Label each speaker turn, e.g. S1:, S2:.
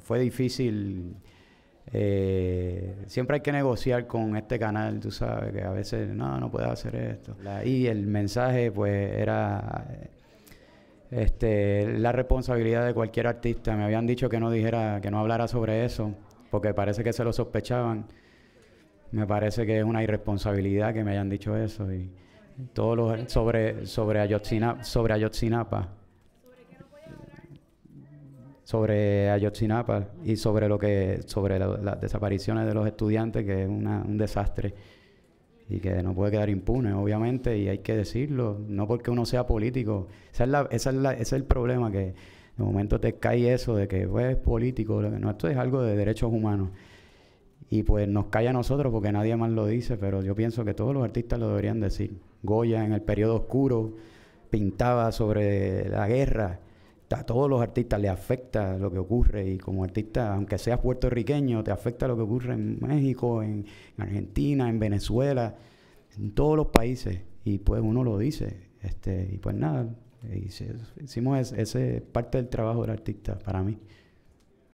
S1: Fue difícil. Eh, siempre hay que negociar con este canal, tú sabes, que a veces no, no puedes hacer esto. y el mensaje, pues, era este, la responsabilidad de cualquier artista. Me habían dicho que no dijera, que no hablara sobre eso, porque parece que se lo sospechaban. Me parece que es una irresponsabilidad que me hayan dicho eso. Y todos los sobre, sobre sobre Ayotzinapa sobre Ayotzinapa y sobre lo que sobre la, las desapariciones de los estudiantes, que es un desastre y que no puede quedar impune, obviamente, y hay que decirlo, no porque uno sea político. Esa es la, es ese es el problema, que de momento te cae eso de que pues, es político, no, esto es algo de derechos humanos. Y pues nos cae a nosotros porque nadie más lo dice, pero yo pienso que todos los artistas lo deberían decir. Goya en el periodo oscuro pintaba sobre la guerra, a todos los artistas le afecta lo que ocurre y como artista, aunque seas puertorriqueño, te afecta lo que ocurre en México, en, Argentina, en Venezuela, en todos los países y pues uno lo dice este y pues nada hicimos ese, ese parte del trabajo del artista para mí.